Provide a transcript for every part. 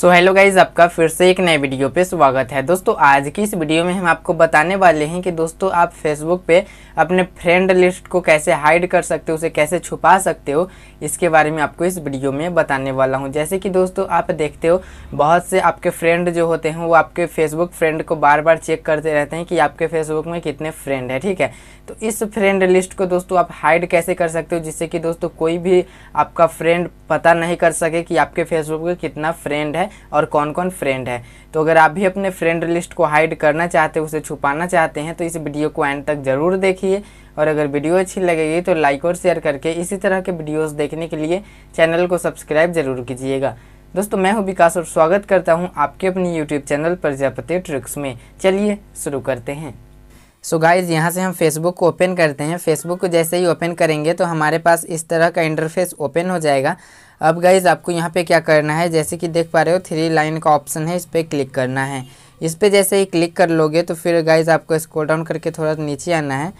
so hello guys आपका फिर से एक नए वीडियो पे स्वागत है दोस्तों आज की इस वीडियो में हम आपको बताने वाले हैं कि दोस्तों आप फेसबुक पे अपने फ्रेंड लिस्ट को कैसे हाइड कर सकते हो उसे कैसे छुपा सकते हो इसके बारे में आपको इस वीडियो में बताने वाला हूं जैसे कि दोस्तों आप देखते हो बहुत से आपके फ्रेंड जो होते हैं वो आपके फेसबुक फ्रेंड को बार बार चेक करते रहते हैं कि आपके फेसबुक में कितने फ्रेंड है ठीक है तो इस फ्रेंड लिस्ट को दोस्तों आप हाइड कैसे कर सकते हो जिससे कि दोस्तों कोई भी आपका फ्रेंड पता नहीं कर सके कि आपके फेसबुक में कितना फ्रेंड है और कौन कौन फ्रेंड है तो अगर आप भी अपने फ्रेंड लिस्ट को हाइड करना चाहते हैं उसे छुपाना चाहते हैं तो इस वीडियो को एंड तक ज़रूर देखिए और अगर वीडियो अच्छी लगेगी तो लाइक और शेयर करके इसी तरह के वीडियोस देखने के लिए चैनल को सब्सक्राइब जरूर कीजिएगा दोस्तों मैं हूं विकास और स्वागत करता हूं आपके अपने यूट्यूब चैनल पर प्रजापति ट्रिक्स में चलिए शुरू करते हैं सो so गाइज़ यहाँ से हम फेसबुक को ओपन करते हैं फेसबुक को जैसे ही ओपन करेंगे तो हमारे पास इस तरह का इंटरफेस ओपन हो जाएगा अब गाइज आपको यहाँ पे क्या करना है जैसे कि देख पा रहे हो थ्री लाइन का ऑप्शन है इस पर क्लिक करना है इस पर जैसे ही क्लिक कर लोगे तो फिर गाइज आपको स्क्रॉल डाउन करके थोड़ा नीचे आना है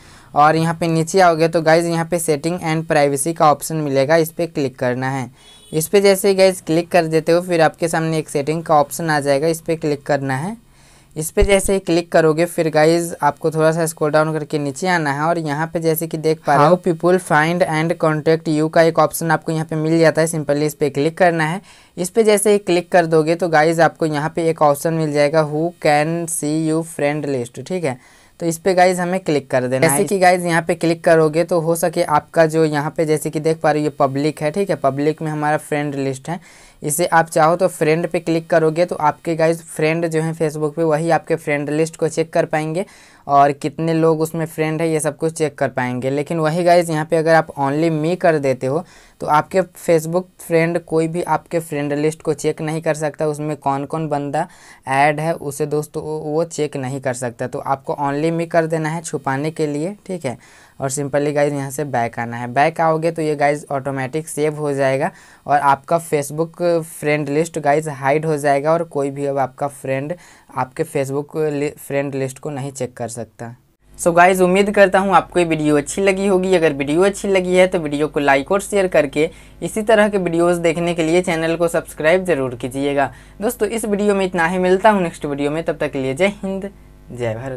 और यहाँ पे नीचे आओगे तो गाइज यहाँ पे सेटिंग एंड प्राइवेसी का ऑप्शन मिलेगा इस पर क्लिक करना है इस पर जैसे ही गाइज क्लिक कर देते हो फिर आपके सामने एक सेटिंग का ऑप्शन आ जाएगा इस पर क्लिक करना है इस पर जैसे ही क्लिक करोगे फिर गाइज आपको थोड़ा सा स्क्रॉल डाउन करके नीचे आना है और यहाँ पे जैसे कि देख पा रहे हो people find and contact you का एक ऑप्शन आपको यहाँ पे मिल जाता है सिंपली इस पर क्लिक करना है इस पर जैसे ही क्लिक कर दोगे तो गाइज आपको यहाँ पे एक ऑप्शन मिल जाएगा who can see you friend list ठीक है तो इस पर गाइज हमें क्लिक कर देना जैसे कि गाइज यहाँ पे क्लिक करोगे तो हो सके आपका जो यहाँ पे जैसे कि देख पा रहे हो ये पब्लिक है ठीक है पब्लिक में हमारा फ्रेंड लिस्ट है इसे आप चाहो तो फ्रेंड पे क्लिक करोगे तो आपके गाइज फ्रेंड जो है फेसबुक पे वही आपके फ्रेंड लिस्ट को चेक कर पाएंगे और कितने लोग उसमें फ्रेंड है ये सब कुछ चेक कर पाएंगे लेकिन वही गाइज यहाँ पे अगर आप ओनली मी कर देते हो तो आपके फेसबुक फ्रेंड कोई भी आपके फ्रेंड लिस्ट को चेक नहीं कर सकता उसमें कौन कौन बंदा ऐड है उसे दोस्तों वो चेक नहीं कर सकता तो आपको ओनली मी कर देना है छुपाने के लिए ठीक है और सिंपली गाइज यहाँ से बैक आना है बैक आओगे तो ये गाइज ऑटोमेटिक सेव हो जाएगा और आपका Facebook friend list guys hide हो जाएगा और कोई भी अब आपका फ्रेंड आपके फेसबुक फ्रेंड लिस्ट को नहीं चेक कर सकता सकता सो so गाइज उम्मीद करता हूँ आपको ये वीडियो अच्छी लगी होगी अगर वीडियो अच्छी लगी है तो वीडियो को लाइक और शेयर करके इसी तरह के वीडियोस देखने के लिए चैनल को सब्सक्राइब जरूर कीजिएगा दोस्तों इस वीडियो में इतना ही मिलता हूँ नेक्स्ट वीडियो में तब तक के लिए जय हिंद जय भारत